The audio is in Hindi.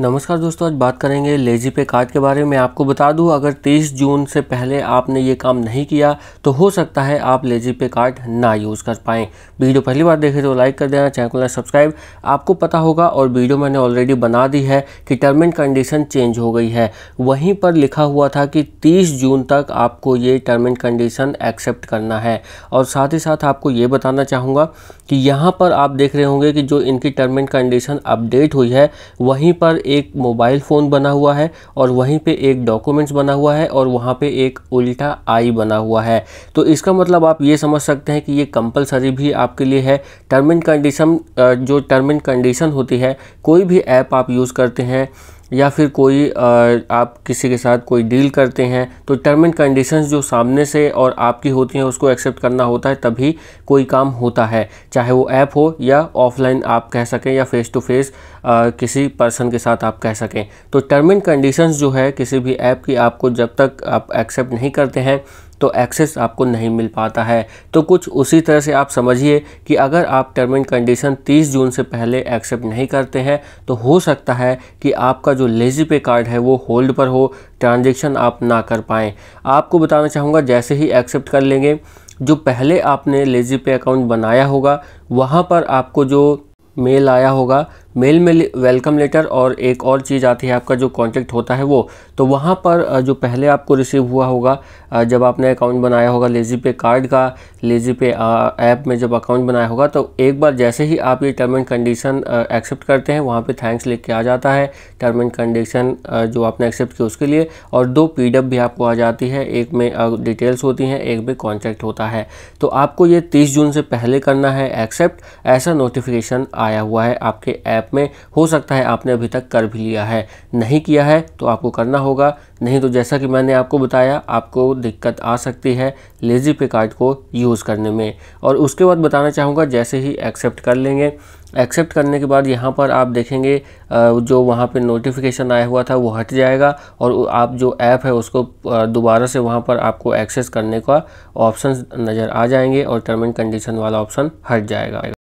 नमस्कार दोस्तों आज बात करेंगे लेजी पे कार्ड के बारे में आपको बता दूं अगर 30 जून से पहले आपने ये काम नहीं किया तो हो सकता है आप लेजी पे कार्ड ना यूज़ कर पाएँ वीडियो पहली बार देखें तो लाइक कर देना चैनल को ना सब्सक्राइब आपको पता होगा और वीडियो मैंने ऑलरेडी बना दी है कि टर्म एंड कंडीशन चेंज हो गई है वहीं पर लिखा हुआ था कि तीस जून तक आपको ये टर्म एंड कंडीशन एक्सेप्ट करना है और साथ ही साथ आपको ये बताना चाहूँगा कि यहाँ पर आप देख रहे होंगे कि जो इनकी टर्म एंड कंडीशन अपडेट हुई है वहीं पर एक मोबाइल फ़ोन बना हुआ है और वहीं पे एक डॉक्यूमेंट्स बना हुआ है और वहाँ पे एक उल्टा आई बना हुआ है तो इसका मतलब आप ये समझ सकते हैं कि ये कंपलसरी भी आपके लिए है टर्म एंड कंडीशन जो टर्म एंड कंडीशन होती है कोई भी ऐप आप यूज़ करते हैं या फिर कोई आप किसी के साथ कोई डील करते हैं तो टर्म एंड कंडीशंस जो सामने से और आपकी होती हैं उसको एक्सेप्ट करना होता है तभी कोई काम होता है चाहे वो ऐप हो या ऑफलाइन आप कह सकें या फ़ेस टू फेस किसी पर्सन के साथ आप कह सकें तो टर्म एंड कंडीशंस जो है किसी भी ऐप की आपको जब तक आप एक्सेप्ट नहीं करते हैं तो एक्सेस आपको नहीं मिल पाता है तो कुछ उसी तरह से आप समझिए कि अगर आप टर्म एंड कंडीशन 30 जून से पहले एक्सेप्ट नहीं करते हैं तो हो सकता है कि आपका जो लेजी पे कार्ड है वो होल्ड पर हो ट्रांजेक्शन आप ना कर पाएँ आपको बताना चाहूँगा जैसे ही एक्सेप्ट कर लेंगे जो पहले आपने लेजी पे अकाउंट बनाया होगा वहाँ पर आपको जो मेल आया होगा मेल में वेलकम लेटर और एक और चीज़ आती है आपका जो कॉन्टैक्ट होता है वो तो वहाँ पर जो पहले आपको रिसीव हुआ होगा जब आपने अकाउंट बनाया होगा लेजी पे कार्ड का लेजी पे ऐप में जब अकाउंट बनाया होगा तो एक बार जैसे ही आप ये टर्म एंड कंडीशन एक्सेप्ट करते हैं वहाँ पे थैंक्स लिख के आ जाता है टर्म एंड कंडीशन जो आपने एक्सेप्ट किया उसके लिए और दो पी भी आपको आ जाती है एक में डिटेल्स होती हैं एक में कॉन्टैक्ट होता है तो आपको ये तीस जून से पहले करना है एक्सेप्ट ऐसा नोटिफिकेशन आया हुआ है आपके ऐप ऐप में हो सकता है आपने अभी तक कर भी लिया है नहीं किया है तो आपको करना होगा नहीं तो जैसा कि मैंने आपको बताया आपको दिक्कत आ सकती है लेजी पे कार्ड को यूज़ करने में और उसके बाद बताना चाहूँगा जैसे ही एक्सेप्ट कर लेंगे एक्सेप्ट करने के बाद यहाँ पर आप देखेंगे जो वहाँ पे नोटिफिकेशन आया हुआ था वो हट जाएगा और आप जो ऐप है उसको दोबारा से वहाँ पर आपको एक्सेस करने का ऑप्शन नज़र आ जाएंगे और टर्म एंड कंडीशन वाला ऑप्शन हट जाएगा